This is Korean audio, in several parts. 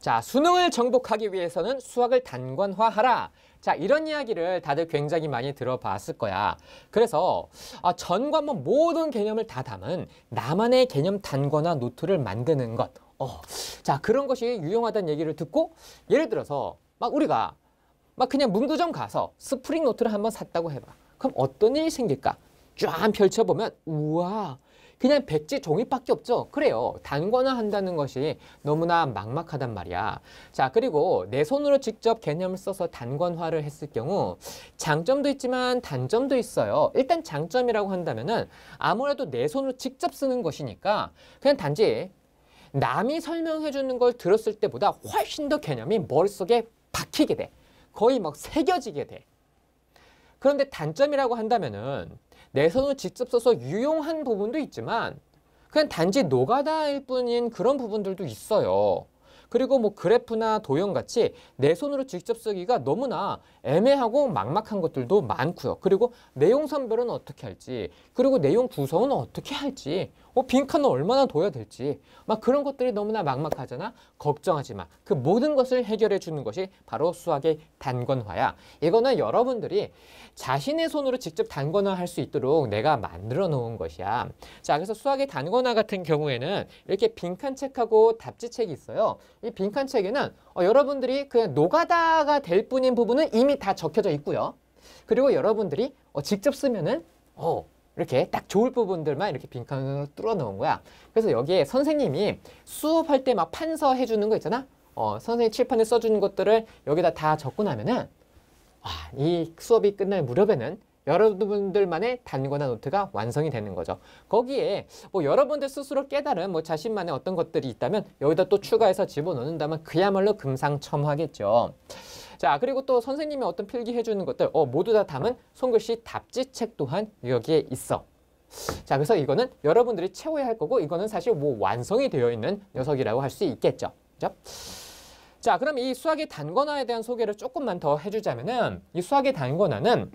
자, 수능을 정복하기 위해서는 수학을 단관화하라. 자, 이런 이야기를 다들 굉장히 많이 들어봤을 거야. 그래서 아, 전과 뭐 모든 개념을 다 담은 나만의 개념 단관화 노트를 만드는 것. 어, 자, 그런 것이 유용하다는 얘기를 듣고 예를 들어서 막 우리가 막 그냥 문구점 가서 스프링 노트를 한번 샀다고 해봐. 그럼 어떤 일이 생길까? 쫙 펼쳐보면 우와 그냥 백지 종이밖에 없죠. 그래요. 단권화한다는 것이 너무나 막막하단 말이야. 자 그리고 내 손으로 직접 개념을 써서 단권화를 했을 경우 장점도 있지만 단점도 있어요. 일단 장점이라고 한다면 은 아무래도 내 손으로 직접 쓰는 것이니까 그냥 단지 남이 설명해 주는 걸 들었을 때보다 훨씬 더 개념이 머릿속에 박히게 돼. 거의 막 새겨지게 돼. 그런데 단점이라고 한다면은 내 손을 직접 써서 유용한 부분도 있지만 그냥 단지 노가다일 뿐인 그런 부분들도 있어요. 그리고 뭐 그래프나 도형같이 내 손으로 직접 쓰기가 너무나 애매하고 막막한 것들도 많고요. 그리고 내용 선별은 어떻게 할지, 그리고 내용 구성은 어떻게 할지 뭐 어, 빈칸을 얼마나 둬야 될지 막 그런 것들이 너무나 막막하잖아. 걱정하지 마. 그 모든 것을 해결해 주는 것이 바로 수학의 단권화야. 이거는 여러분들이 자신의 손으로 직접 단권화할 수 있도록 내가 만들어 놓은 것이야. 자, 그래서 수학의 단권화 같은 경우에는 이렇게 빈칸 책하고 답지 책이 있어요. 이 빈칸 책에는 어, 여러분들이 그냥 노가다가 될 뿐인 부분은 이미 다 적혀져 있고요. 그리고 여러분들이 어, 직접 쓰면은 어, 이렇게 딱 좋을 부분들만 이렇게 빈칸으로 뚫어 놓은 거야. 그래서 여기에 선생님이 수업할 때 막 판서해 주는 거 있잖아. 어, 선생님 칠판에 써주는 것들을 여기다 다 적고 나면은 와, 아, 이 수업이 끝날 무렵에는 여러분들만의 단거나 노트가 완성이 되는 거죠. 거기에 뭐 여러분들 스스로 깨달은 뭐 자신만의 어떤 것들이 있다면 여기다 또 추가해서 집어넣는다면 그야말로 금상첨화겠죠. 자, 그리고 또 선생님이 어떤 필기해 주는 것들 어, 모두 다 담은 손글씨 답지책 또한 여기에 있어. 자, 그래서 이거는 여러분들이 채워야 할 거고 이거는 사실 뭐 완성이 되어 있는 녀석이라고 할 수 있겠죠. 그죠? 자, 그럼 이 수학의 단권화에 대한 소개를 조금만 더 해주자면은 이 수학의 단권화는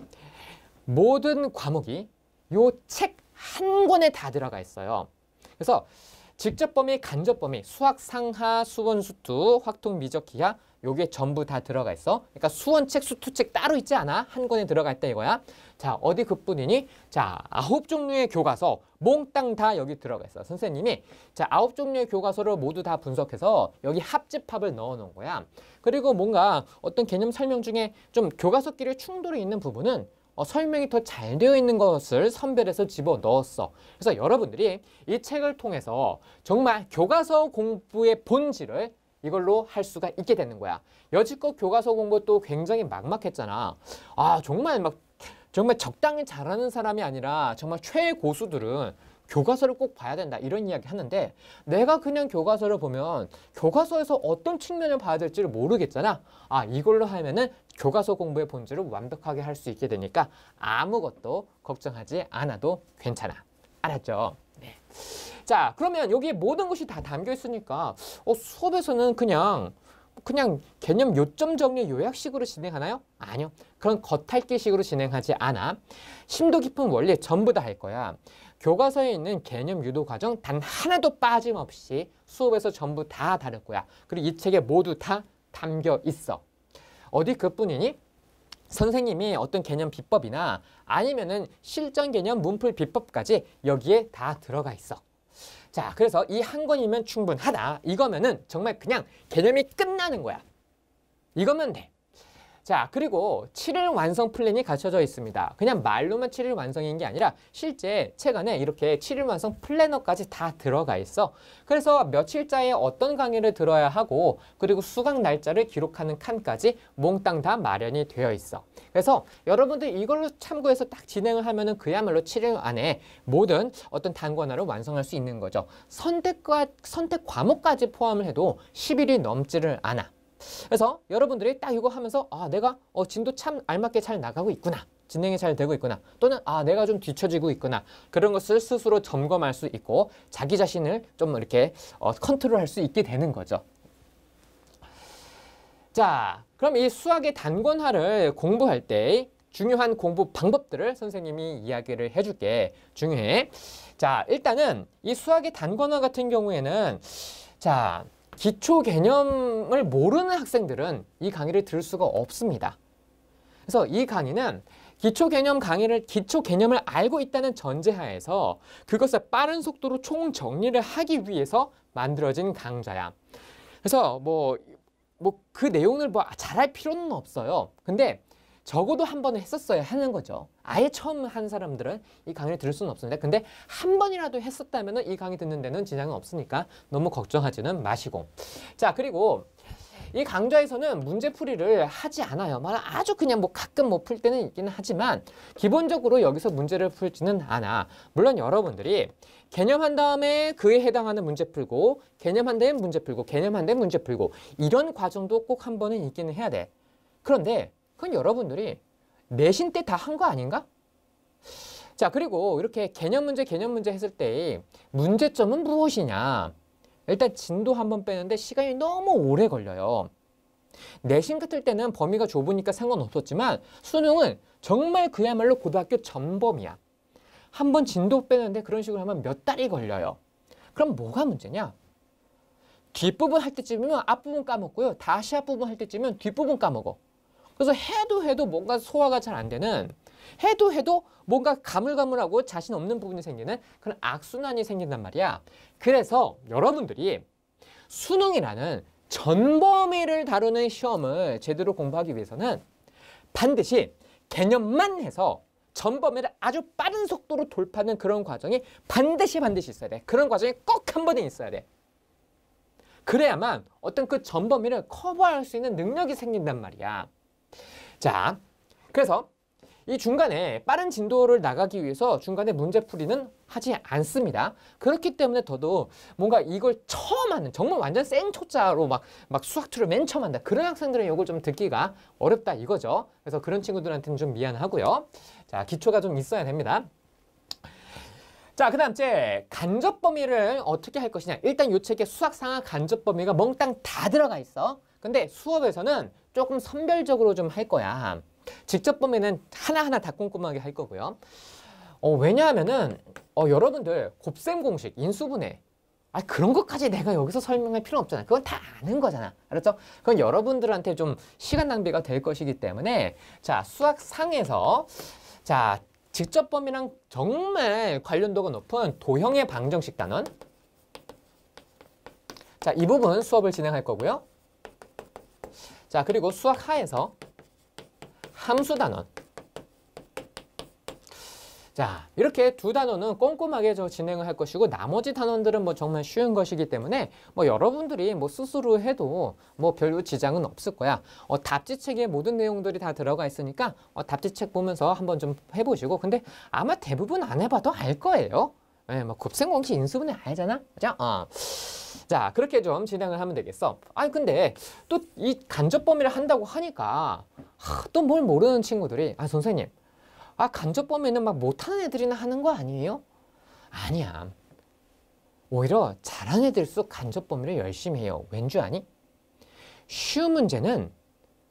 모든 과목이 요 책 한 권에 다 들어가 있어요. 그래서 직접 범위, 간접 범위, 수학 상하, 수원 수투, 확통 미적 기하 요게 전부 다 들어가 있어. 그러니까 수원책, 수투책 따로 있지 않아. 한 권에 들어가 있다 이거야. 자, 어디 그뿐이니? 자, 아홉 종류의 교과서 몽땅 다 여기 들어가 있어. 선생님이 자, 아홉 종류의 교과서를 모두 다 분석해서 여기 합집합을 넣어 놓은 거야. 그리고 뭔가 어떤 개념 설명 중에 좀 교과서끼리 충돌이 있는 부분은 어, 설명이 더 잘 되어 있는 것을 선별해서 집어넣었어. 그래서 여러분들이 이 책을 통해서 정말 교과서 공부의 본질을 이걸로 할 수가 있게 되는 거야. 여지껏 교과서 공부도 굉장히 막막했잖아. 아 정말 막 정말 적당히 잘하는 사람이 아니라 정말 최고수들은 교과서를 꼭 봐야 된다 이런 이야기 하는데 내가 그냥 교과서를 보면 교과서에서 어떤 측면을 봐야 될지를 모르겠잖아 아 이걸로 하면은 교과서 공부의 본질을 완벽하게 할 수 있게 되니까 아무것도 걱정하지 않아도 괜찮아 알았죠? 네. 자, 그러면 여기에 모든 것이 다 담겨 있으니까 어, 수업에서는 그냥 그냥 개념 요점 정리 요약식으로 진행하나요? 아니요. 그런 겉핥기식으로 진행하지 않아. 심도 깊은 원리 전부 다 할 거야. 교과서에 있는 개념 유도 과정 단 하나도 빠짐없이 수업에서 전부 다 다룰 거야. 그리고 이 책에 모두 다 담겨 있어. 어디 그뿐이니? 선생님이 어떤 개념 비법이나 아니면은 실전 개념 문풀 비법까지 여기에 다 들어가 있어. 자, 그래서 이 한 권이면 충분하다. 이거면은 정말 그냥 개념이 끝나는 거야. 이거면 돼. 자, 그리고 7일 완성 플랜이 갖춰져 있습니다. 그냥 말로만 7일 완성인 게 아니라 실제 책 안에 이렇게 7일 완성 플래너까지 다 들어가 있어. 그래서 며칠자에 어떤 강의를 들어야 하고 그리고 수강 날짜를 기록하는 칸까지 몽땅 다 마련이 되어 있어. 그래서 여러분들 이걸로 참고해서 딱 진행을 하면은 그야말로 7일 안에 모든 어떤 단권화를 완성할 수 있는 거죠. 선택과 선택 과목까지 포함을 해도 10일이 넘지를 않아. 그래서 여러분들이 딱 이거 하면서 아 내가 어, 진도 참 알맞게 잘 나가고 있구나. 진행이 잘 되고 있구나 또는 아 내가 좀 뒤처지고 있구나 그런 것을 스스로 점검할 수 있고 자기 자신을 좀 이렇게 어, 컨트롤할 수 있게 되는 거죠. 자 그럼 이 수학의 단권화를 공부할 때 중요한 공부 방법들을 선생님이 이야기를 해줄게 중요해. 자 일단은 이 수학의 단권화 같은 경우에는 자 기초 개념을 모르는 학생들은 이 강의를 들을 수가 없습니다. 그래서 이 강의는 기초 개념 강의를 기초 개념을 알고 있다는 전제하에서 그것을 빠른 속도로 총 정리를 하기 위해서 만들어진 강좌야. 그래서 뭐 뭐 그 내용을 뭐 잘할 필요는 없어요. 근데 적어도 한 번은 했었어야 하는 거죠. 아예 처음 한 사람들은 이 강의를 들을 수는 없습니다. 근데 한 번이라도 했었다면 이 강의 듣는 데는 지장은 없으니까 너무 걱정하지는 마시고 자 그리고 이 강좌에서는 문제풀이를 하지 않아요. 말 아주 그냥 뭐 가끔 뭐 풀 때는 있기는 하지만 기본적으로 여기서 문제를 풀지는 않아. 물론 여러분들이 개념한 다음에 그에 해당하는 문제 풀고 개념한 다음에 문제 풀고 개념한 다음에 문제 풀고 이런 과정도 꼭 한 번은 있기는 해야 돼. 그런데 그건 여러분들이 내신 때 다 한 거 아닌가? 자 그리고 이렇게 개념 문제 개념 문제 했을 때 문제점은 무엇이냐 일단 진도 한 번 빼는데 시간이 너무 오래 걸려요 내신 같을 때는 범위가 좁으니까 상관없었지만 수능은 정말 그야말로 고등학교 전범이야 한 번 진도 빼는데 그런 식으로 하면 몇 달이 걸려요 그럼 뭐가 문제냐 뒷부분 할 때쯤이면 앞부분 까먹고요 다시 앞부분 할 때쯤이면 뒷부분 까먹어 그래서 해도 해도 뭔가 소화가 잘 안 되는 해도 해도 뭔가 가물가물하고 자신 없는 부분이 생기는 그런 악순환이 생긴단 말이야. 그래서 여러분들이 수능이라는 전범위를 다루는 시험을 제대로 공부하기 위해서는 반드시 개념만 해서 전범위를 아주 빠른 속도로 돌파하는 그런 과정이 반드시 반드시 있어야 돼. 그런 과정이 꼭 한 번에 있어야 돼. 그래야만 어떤 그 전범위를 커버할 수 있는 능력이 생긴단 말이야. 자, 그래서 이 중간에 빠른 진도를 나가기 위해서 중간에 문제풀이는 하지 않습니다. 그렇기 때문에 저도 뭔가 이걸 처음 하는 정말 완전 생초자로 막, 막 수학투를 맨 처음 한다. 그런 학생들은 욕을 좀 듣기가 어렵다 이거죠. 그래서 그런 친구들한테는 좀 미안하고요. 자, 기초가 좀 있어야 됩니다. 자, 그 다음 째 간접 범위를 어떻게 할 것이냐. 일단 요 책에 수학 상하 간접 범위가 몽땅 다 들어가 있어. 근데 수업에서는 조금 선별적으로 좀 할 거야. 직접 보면은 하나하나 다 꼼꼼하게 할 거고요. 어, 왜냐하면은 어, 여러분들 곱셈 공식, 인수분해 아 그런 것까지 내가 여기서 설명할 필요 없잖아. 그건 다 아는 거잖아. 알았죠? 그건 여러분들한테 좀 시간 낭비가 될 것이기 때문에 자 수학상에서 자 직접 범위랑 정말 관련도가 높은 도형의 방정식 단원 자 이 부분 수업을 진행할 거고요. 자, 그리고 수학 하에서 함수 단원. 자, 이렇게 두 단원은 꼼꼼하게 저 진행을 할 것이고 나머지 단원들은 뭐 정말 쉬운 것이기 때문에 뭐 여러분들이 뭐 스스로 해도 뭐 별로 지장은 없을 거야. 어, 답지책에 모든 내용들이 다 들어가 있으니까 어, 답지책 보면서 한번 좀 해보시고 근데 아마 대부분 안 해봐도 알 거예요. 예, 네, 뭐 급생 공식 인수분해 알잖아. 그죠? 어. 자, 그렇게 좀 진행을 하면 되겠어. 아니, 근데 또 이 간접 범위를 한다고 하니까 또 뭘 모르는 친구들이 아, 선생님, 아, 간접 범위는 막 못하는 애들이나 하는 거 아니에요? 아니야. 오히려 잘하는 애들수 간접 범위를 열심히 해요. 왠지 아니? 쉬운 문제는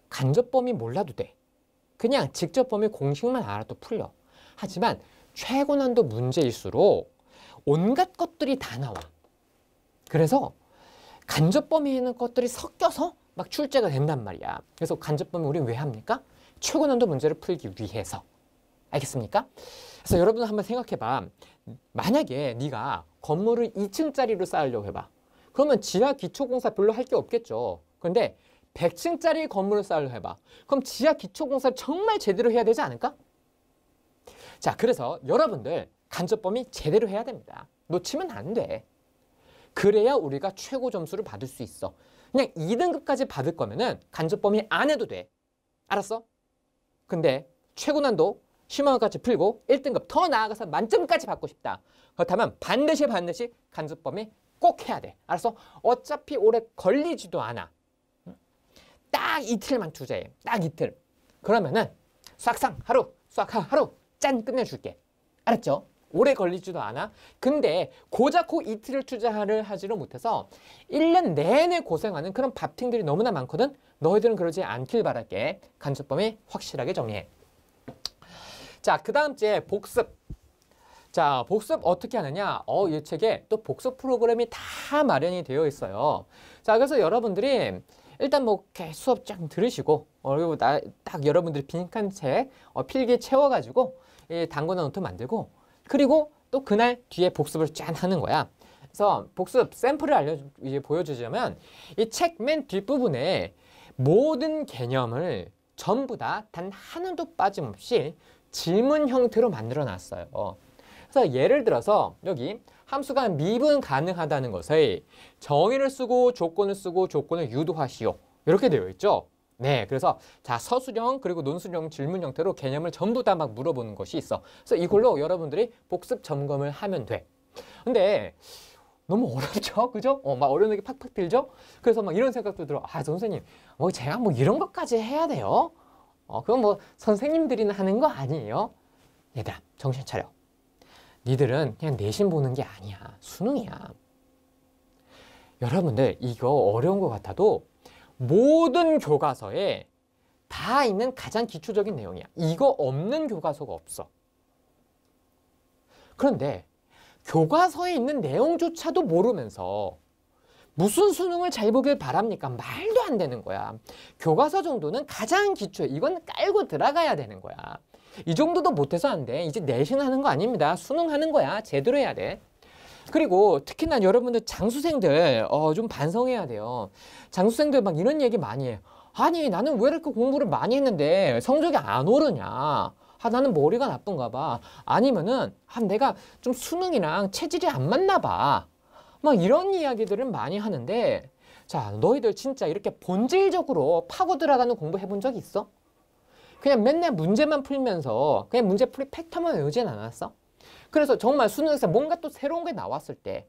간접 범위 몰라도 돼. 그냥 직접 범위 공식만 알아도 풀려. 하지만 최고난도 문제일수록 온갖 것들이 다 나와. 그래서 간접범위에 있는 것들이 섞여서 막 출제가 된단 말이야. 그래서 간접범위 우리 왜 합니까? 최고난도 문제를 풀기 위해서. 알겠습니까? 그래서 여러분 한번 생각해봐. 만약에 네가 건물을 2층짜리로 쌓으려고 해봐. 그러면 지하 기초공사 별로 할 게 없겠죠. 그런데 100층짜리 건물을 쌓으려고 해봐. 그럼 지하 기초공사 정말 제대로 해야 되지 않을까? 자, 그래서 여러분들 간접범위 제대로 해야 됩니다. 놓치면 안 돼. 그래야 우리가 최고 점수를 받을 수 있어. 그냥 2등급까지 받을 거면은 간접 범위 안 해도 돼. 알았어? 근데 최고난도 10만원까지 풀고 1등급 더 나아가서 만점까지 받고 싶다. 그렇다면 반드시 반드시 간접 범위 꼭 해야 돼. 알았어? 어차피 오래 걸리지도 않아. 딱 이틀만 투자해. 딱 이틀. 그러면은 수학상 하루, 수학 하루 짠 끝내줄게. 알았죠? 오래 걸리지도 않아. 근데 고작 고 이틀을 투자를 하지를 못해서 1년 내내 고생하는 그런 밥팅들이 너무나 많거든. 너희들은 그러지 않길 바랄게. 간접범위 확실하게 정리해. 자, 그 다음 주에 복습. 자, 복습 어떻게 하느냐? 어, 이 책에 또 복습 프로그램이 다 마련이 되어 있어요. 자, 그래서 여러분들이 일단 뭐 수업 쫙 들으시고 어, 그리고 나, 딱 여러분들이 빈칸 채 어, 필기 채워가지고 이단구나 노트 만들고 그리고 또 그날 뒤에 복습을 짠 하는 거야. 그래서 복습 샘플을 알려 이제 보여주자면 이 책 맨 뒷부분에 모든 개념을 전부 다 단 하나도 빠짐없이 질문 형태로 만들어 놨어요. 그래서 예를 들어서 여기 함수가 미분 가능하다는 것의 정의를 쓰고 조건을 쓰고 조건을 유도하시오. 이렇게 되어 있죠. 네, 그래서 자 서술형 그리고 논술형 질문 형태로 개념을 전부 다 막 물어보는 것이 있어. 그래서 이걸로 여러분들이 복습 점검을 하면 돼. 근데 너무 어렵죠? 그죠? 어, 막 어려운 게 팍팍 들죠? 그래서 막 이런 생각도 들어. 아, 선생님, 뭐 제가 뭐 이런 것까지 해야 돼요? 어, 그건 뭐 선생님들이나 하는 거 아니에요? 얘들아, 정신 차려. 니들은 그냥 내신 보는 게 아니야. 수능이야. 여러분들, 이거 어려운 것 같아도 모든 교과서에 다 있는 가장 기초적인 내용이야. 이거 없는 교과서가 없어. 그런데 교과서에 있는 내용조차도 모르면서 무슨 수능을 잘 보길 바랍니까? 말도 안 되는 거야. 교과서 정도는 가장 기초에 이건 깔고 들어가야 되는 거야. 이 정도도 못해서 안 돼. 이제 내신하는 거 아닙니다. 수능하는 거야. 제대로 해야 돼. 그리고 특히나 여러분들 장수생들 어, 좀 반성해야 돼요. 장수생들 막 이런 얘기 많이 해요. 아니 나는 왜 이렇게 공부를 많이 했는데 성적이 안 오르냐. 아, 나는 머리가 나쁜가 봐. 아니면은 아, 내가 좀 수능이랑 체질이 안 맞나 봐. 막 이런 이야기들을 많이 하는데 자 너희들 진짜 이렇게 본질적으로 파고 들어가는 공부 해본 적 있어? 그냥 맨날 문제만 풀면서 그냥 문제 풀이 팩터만 외우진 않았어? 그래서 정말 수능에서 뭔가 또 새로운 게 나왔을 때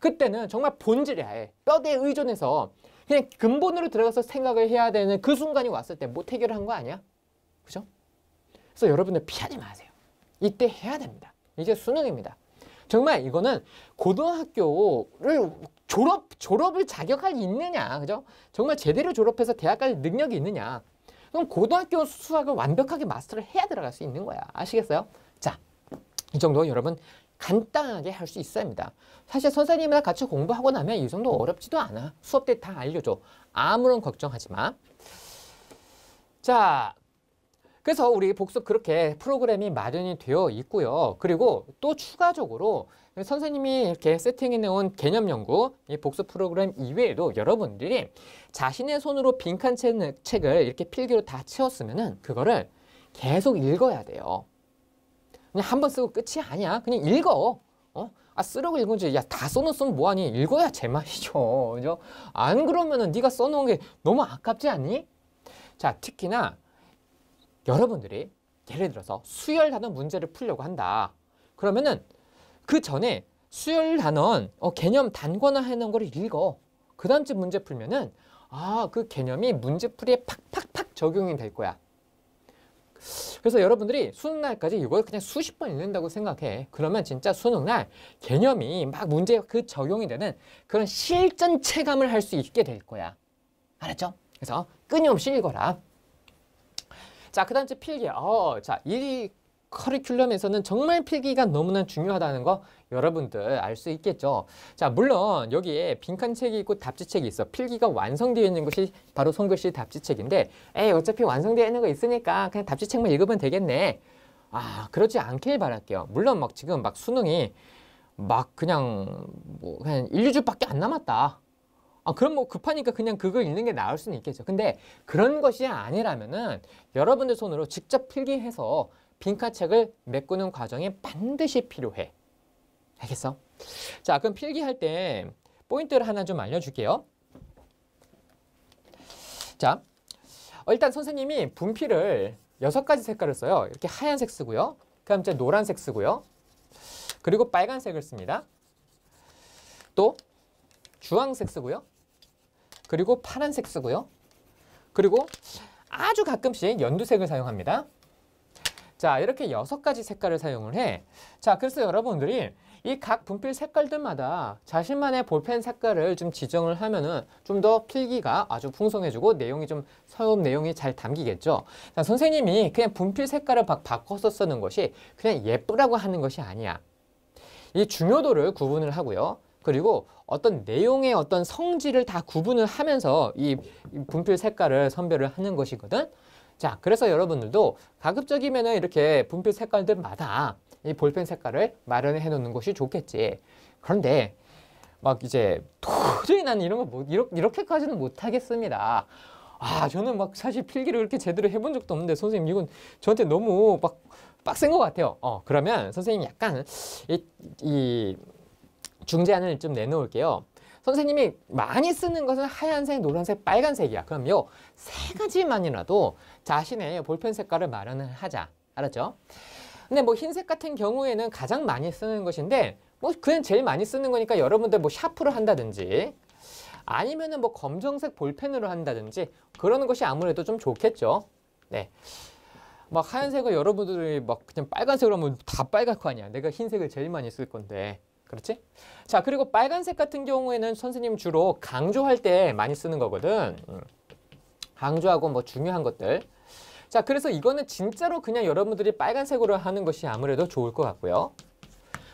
그때는 정말 본질이 아예 뼈대에 의존해서 그냥 근본으로 들어가서 생각을 해야 되는 그 순간이 왔을 때못 뭐 해결한 거 아니야? 그죠? 그래서 여러분들 피하지 마세요. 이때 해야 됩니다. 이제 수능입니다. 정말 이거는 고등학교를 졸업, 졸업을 자격할 있느냐, 그죠? 정말 제대로 졸업해서 대학 갈 능력이 있느냐. 그럼 고등학교 수학을 완벽하게 마스터를 해야 들어갈 수 있는 거야. 아시겠어요? 이정도 여러분 간단하게 할 수 있어야 합니다. 사실 선생님이랑 같이 공부하고 나면 이 정도 어렵지도 않아. 수업 때 다 알려줘. 아무런 걱정하지 마. 자, 그래서 우리 복습 그렇게 프로그램이 마련이 되어 있고요. 그리고 또 추가적으로 선생님이 이렇게 세팅해 놓은 개념 연구, 이 복습 프로그램 이외에도 여러분들이 자신의 손으로 빈칸 책을 이렇게 필기로 다채웠으면 그거를 계속 읽어야 돼요. 그냥 한 번 쓰고 끝이 아니야. 그냥 읽어. 어? 아 쓰라고 읽은지 야 다 써놓으면 뭐하니 읽어야 제맛이죠 그죠? 안 그러면은 네가 써놓은 게 너무 아깝지 않니? 자 특히나 여러분들이 예를 들어서 수열 단원 문제를 풀려고 한다 그러면은 그 전에 수열 단원 어, 개념 단권화 해놓은 거를 읽어 그 다음 주 문제 풀면은 아 그 개념이 문제풀이에 팍팍팍 적용이 될 거야 그래서 여러분들이 수능날까지 이걸 그냥 수십 번 읽는다고 생각해. 그러면 진짜 수능날 개념이 막 문제 그 적용이 되는 그런 실전 체감을 할 수 있게 될 거야. 알았죠? 그래서 끊임없이 읽어라. 자, 그 다음 필기. 어, 자, 이 커리큘럼에서는 정말 필기가 너무나 중요하다는 거 여러분들 알 수 있겠죠. 자, 물론 여기에 빈칸 책이 있고 답지책이 있어. 필기가 완성되어 있는 것이 바로 손글씨 답지책인데 에이 어차피 완성되어 있는 거 있으니까 그냥 답지책만 읽으면 되겠네. 아, 그렇지 않길 바랄게요. 물론 막 지금 막 수능이 막 그냥 뭐 그냥 1, 2주밖에 안 남았다. 아, 그럼 뭐 급하니까 그냥 그걸 읽는 게 나을 수는 있겠죠. 근데 그런 것이 아니라면은 여러분들 손으로 직접 필기해서 빈카책을 메꾸는 과정에 반드시 필요해. 알겠어? 자, 그럼 필기할 때 포인트를 하나 좀 알려줄게요. 자, 어, 일단 선생님이 분필을 여섯 가지 색깔을 써요. 이렇게 하얀색 쓰고요. 그다음 이제 노란색 쓰고요. 그리고 빨간색을 씁니다. 또 주황색 쓰고요. 그리고 파란색 쓰고요. 그리고 아주 가끔씩 연두색을 사용합니다. 자, 이렇게 여섯 가지 색깔을 사용을 해. 자, 그래서 여러분들이 이 각 분필 색깔들마다 자신만의 볼펜 색깔을 좀 지정을 하면은 좀 더 필기가 아주 풍성해지고 내용이 좀 서업 내용이 잘 담기겠죠. 자, 선생님이 그냥 분필 색깔을 막 바꿔서 쓰는 것이 그냥 예쁘라고 하는 것이 아니야. 이 중요도를 구분을 하고요. 그리고 어떤 내용의 어떤 성질을 다 구분을 하면서 이 분필 색깔을 선별을 하는 것이거든. 자, 그래서 여러분들도 가급적이면 이렇게 분필 색깔들마다 이 볼펜 색깔을 마련해 놓는 것이 좋겠지. 그런데 막 이제 도저히 난 이런 거 뭐, 이렇게, 까지는 못하겠습니다. 아, 저는 막 사실 필기를 이렇게 제대로 해본 적도 없는데 선생님 이건 저한테 너무 막 빡센 것 같아요. 어, 그러면 선생님 약간 이, 이 중재안을 좀 내놓을게요. 선생님이 많이 쓰는 것은 하얀색, 노란색, 빨간색이야. 그럼요. 세 가지만이라도 자신의 볼펜 색깔을 마련을 하자. 알았죠? 근데 뭐 흰색 같은 경우에는 가장 많이 쓰는 것인데 뭐 그냥 제일 많이 쓰는 거니까 여러분들 뭐 샤프를 한다든지 아니면은 뭐 검정색 볼펜으로 한다든지 그러는 것이 아무래도 좀 좋겠죠. 네. 막 하얀색을 여러분들이 막 그냥 빨간색으로 하면 다 빨갛고 아니야. 내가 흰색을 제일 많이 쓸 건데. 그렇지? 자, 그리고 빨간색 같은 경우에는 선생님 주로 강조할 때 많이 쓰는 거거든. 음. 강조하고 뭐 중요한 것들. 자, 그래서 이거는 진짜로 그냥 여러분들이 빨간색으로 하는 것이 아무래도 좋을 것 같고요.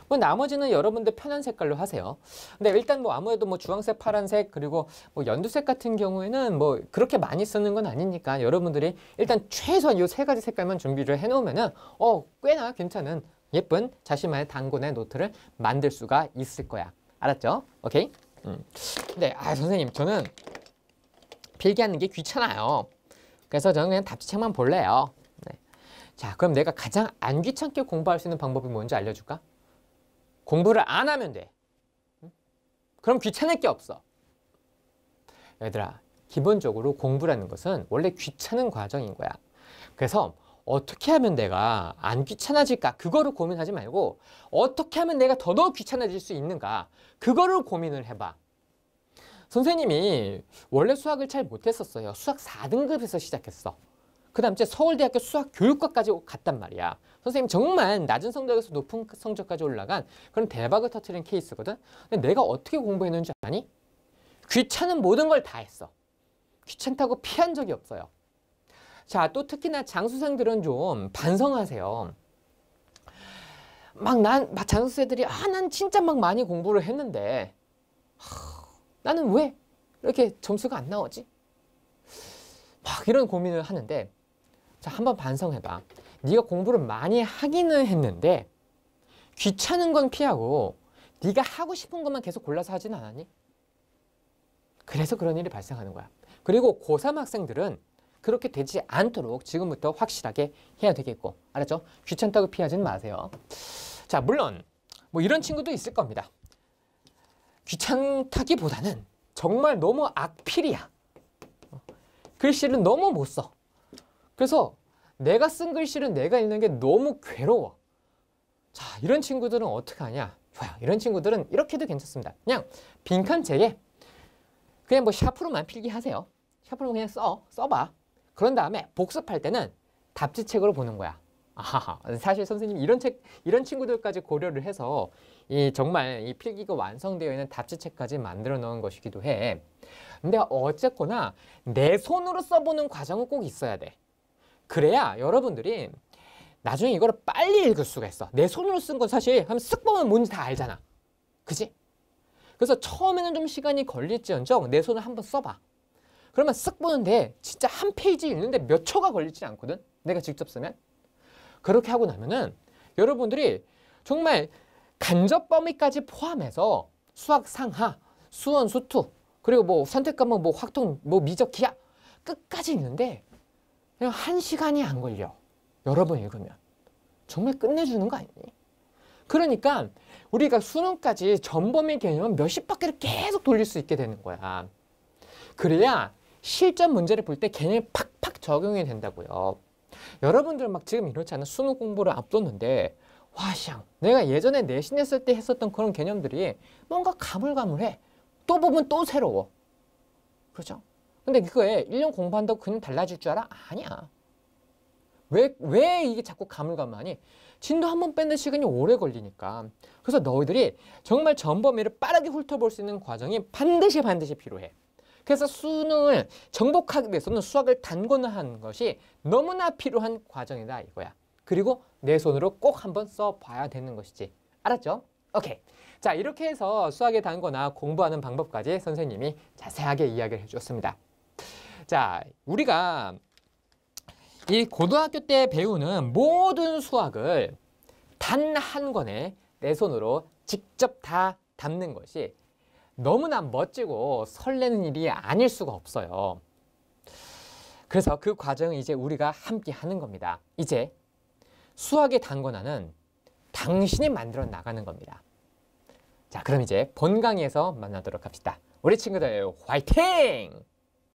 뭐 나머지는 여러분들 편한 색깔로 하세요. 근데 일단 뭐 아무래도 뭐 주황색, 파란색 그리고 뭐 연두색 같은 경우에는 뭐 그렇게 많이 쓰는 건 아니니까 여러분들이 일단 최소한 이 세 가지 색깔만 준비를 해놓으면은 어 꽤나 괜찮은 예쁜 자신만의 단군의 노트를 만들 수가 있을 거야. 알았죠? 오케이? 음. 근아 네, 선생님 저는 필기하는 게 귀찮아요. 그래서 저는 그냥 답지책만 볼래요. 네. 자 그럼 내가 가장 안 귀찮게 공부할 수 있는 방법이 뭔지 알려줄까? 공부를 안 하면 돼. 그럼 귀찮을 게 없어. 얘들아 기본적으로 공부라는 것은 원래 귀찮은 과정인 거야. 그래서 어떻게 하면 내가 안 귀찮아질까 그거를 고민하지 말고 어떻게 하면 내가 더더욱 귀찮아질 수 있는가 그거를 고민을 해봐 선생님이 원래 수학을 잘 못했었어요 수학 4등급에서 시작했어 그 다음 에 서울대학교 수학교육과까지 갔단 말이야 선생님 정말 낮은 성적에서 높은 성적까지 올라간 그런 대박을 터트린 케이스거든 근데 내가 어떻게 공부했는지 아니? 귀찮은 모든 걸 다 했어 귀찮다고 피한 적이 없어요 자, 또 특히나 장수생들은 좀 반성하세요. 막 난, 막 장수생들이, 아, 난 진짜 막 많이 공부를 했는데, 나는 왜 이렇게 점수가 안 나오지? 막 이런 고민을 하는데, 자, 한번 반성해봐. 네가 공부를 많이 하기는 했는데, 귀찮은 건 피하고, 네가 하고 싶은 것만 계속 골라서 하진 않았니? 그래서 그런 일이 발생하는 거야. 그리고 고3 학생들은 그렇게 되지 않도록 지금부터 확실하게 해야 되겠고 알았죠? 귀찮다고 피하진 마세요. 자 물론 뭐 이런 친구도 있을 겁니다. 귀찮다기보다는 정말 너무 악필이야. 글씨를 너무 못 써. 그래서 내가 쓴 글씨를 내가 읽는 게 너무 괴로워. 자 이런 친구들은 어떻게 하냐? 좋아요. 이런 친구들은 이렇게도 괜찮습니다. 그냥 빈칸 책에 그냥 뭐 샤프로만 필기하세요. 샤프로 그냥 써. 써봐. 그런 다음에 복습할 때는 답지책으로 보는 거야. 아 사실 선생님 이런 책 이런 친구들까지 고려를 해서 이 정말 이 필기가 완성되어 있는 답지책까지 만들어 놓은 것이기도 해. 근데 어쨌거나 내 손으로 써보는 과정은 꼭 있어야 돼. 그래야 여러분들이 나중에 이거를 빨리 읽을 수가 있어. 내 손으로 쓴 건 사실 하면 쓱 보면 뭔지 다 알잖아. 그지? 그래서 처음에는 좀 시간이 걸릴지언정 내 손을 한번 써봐. 그러면 쓱 보는데 진짜 한 페이지 읽는데 몇 초가 걸리지 않거든. 내가 직접 쓰면. 그렇게 하고 나면은 여러분들이 정말 간접 범위까지 포함해서 수학 상하, 수원 수투, 그리고 뭐 선택 과목 뭐 확통 뭐 미적 기야 끝까지 있는데 그냥 한 시간이 안 걸려. 여러 분 읽으면. 정말 끝내주는 거 아니니? 그러니까 우리가 수능까지 전범위 개념은 몇십 바퀴를 계속 돌릴 수 있게 되는 거야. 그래야 실전 문제를 볼 때 개념이 팍팍 적용이 된다고요. 여러분들 막 지금 이렇지 않은 수능 공부를 앞뒀는데 와샹 내가 예전에 내신했을 때 했었던 그런 개념들이 뭔가 가물가물해. 또 보면 또 새로워. 그렇죠? 근데 그거에 1년 공부한다고 그냥 달라질 줄 알아? 아니야. 왜, 왜 이게 자꾸 가물가물하니? 진도 한번 뺏는 시간이 오래 걸리니까. 그래서 너희들이 정말 전 범위를 빠르게 훑어볼 수 있는 과정이 반드시 반드시 필요해. 그래서 수능을 정복하기 위해서는 수학을 단권화하는 것이 너무나 필요한 과정이다 이거야. 그리고 내 손으로 꼭 한번 써봐야 되는 것이지. 알았죠? 오케이. 자 이렇게 해서 수학의 단권화 공부하는 방법까지 선생님이 자세하게 이야기를 해주었습니다. 자 우리가 이 고등학교 때 배우는 모든 수학을 단 한 권에 내 손으로 직접 다 담는 것이 너무나 멋지고 설레는 일이 아닐 수가 없어요. 그래서 그 과정을 이제 우리가 함께 하는 겁니다. 이제 수학의 단권화는 당신이 만들어 나가는 겁니다. 자, 그럼 이제 본강에서 만나도록 합시다. 우리 친구들 화이팅!